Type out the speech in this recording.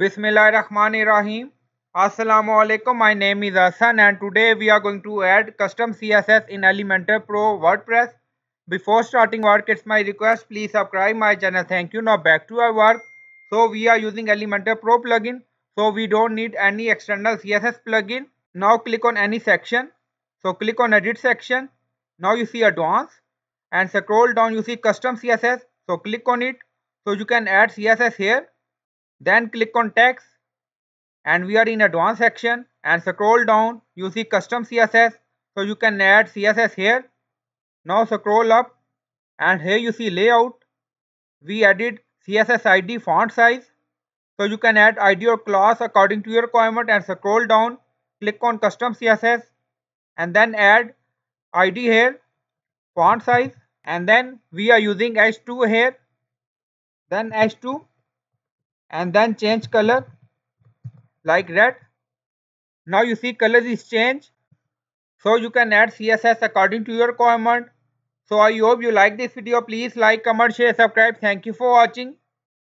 Bismillahirrahmanirrahim. Assalamu alaikum. My name is Asan and today we are going to add custom CSS in Elementor Pro WordPress. Before starting work, it's my request. Please subscribe my channel. Thank you. Now back to our work. So we are using Elementor Pro plugin. So we don't need any external CSS plugin. Now click on any section. So click on edit section. Now you see advanced and scroll down you see custom CSS. So click on it. So you can add CSS here then click on text and we are in advanced section and scroll down you see custom CSS. So you can add CSS here. Now scroll up and here you see layout. We added CSS ID font size. So you can add ID or class according to your requirement and scroll down. Click on custom CSS and then add ID here, font size and then we are using H2 here. Then H2 and then change color like red. Now you see color is changed. So you can add CSS according to your command. So I hope you like this video. Please like, comment, share, subscribe. Thank you for watching.